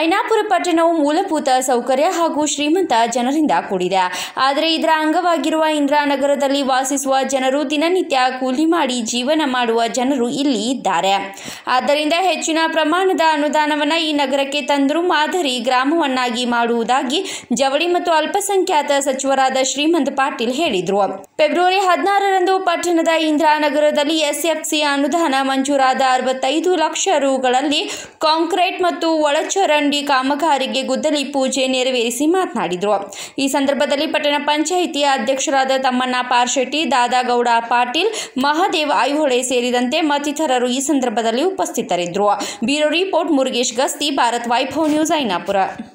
ಐನಾಪುರ ಪಟ್ಟಣವು ಮೂಲಭೂತ ಸೌಕರ್ಯ ಹಾಗೂ ಶ್ರೀಮಂತ ಜನರಿಂದ ಕೂಡಿದೆ ಆದರೆ ಇದರ ಅಂಗವಾಗಿರುವ ಇಂದಿರಾನಗರದಲ್ಲಿ ವಾಸಿಸುವ ಜನರು ದಿನನಿತ್ಯ ಕೂಲಿ ಮಾಡಿ ಜೀವನ ಮಾಡುವ ಜನರು ಇಲ್ಲಿ ಇದ್ದಾರೆ ಆದ್ದರಿಂದ ಹೆಚ್ಚಿನ ಪ್ರಮಾಣದ ಅನುದಾನವನ್ನು ಈ ನಗರಕ್ಕೆ ತಂದರೂ ಮಾದರಿ ಗ್ರಾಮವನ್ನಾಗಿ ಮಾಡುವುದಾಗಿ ಜವಳಿ ಮತ್ತು ಅಲ್ಪಸಂಖ್ಯಾತ ಸಚಿವರಾದ ಶ್ರೀಮಂತ್ ಪಾಟೀಲ್ ಹೇಳಿದರು ಫೆಬ್ರವರಿ ಹದಿನಾರರಂದು ಪಟ್ಟಣದ ಇಂದಿರಾನಗರದಲ್ಲಿ ಎಸ್ಎಫ್ಸಿ ಅನುದಾನ ಮಂಜೂರಾದ ಅರವತ್ತೈದು ಲಕ್ಷ ರುಗಳಲ್ಲಿ ಕಾಂಕ್ರೀಟ್ ಮತ್ತು ಒಳಚರಂಡಿ ಕಾಮಗಾರಿಗೆ ಗುದ್ದಲಿ ಪೂಜೆ ನೆರವೇರಿಸಿ ಮಾತನಾಡಿದರು ಈ ಸಂದರ್ಭದಲ್ಲಿ ಪಟ್ಟಣ ಪಂಚಾಯಿತಿ ಅಧ್ಯಕ್ಷರಾದ ತಮ್ಮಣ್ಣ ಪಾರ್ಶೆಟ್ಟಿ ದಾದಾಗೌಡ ಪಾಟೀಲ್ ಮಹಾದೇವ್ ಐಹೊಳೆ ಸೇರಿದಂತೆ ಮತ್ತಿತರರು ಈ ಸಂದರ್ಭದಲ್ಲಿ ಉಪಸ್ಥಿತರಿದ್ದರು bureau report Murugesh Gasti Bharat Vaibhav news Ainapur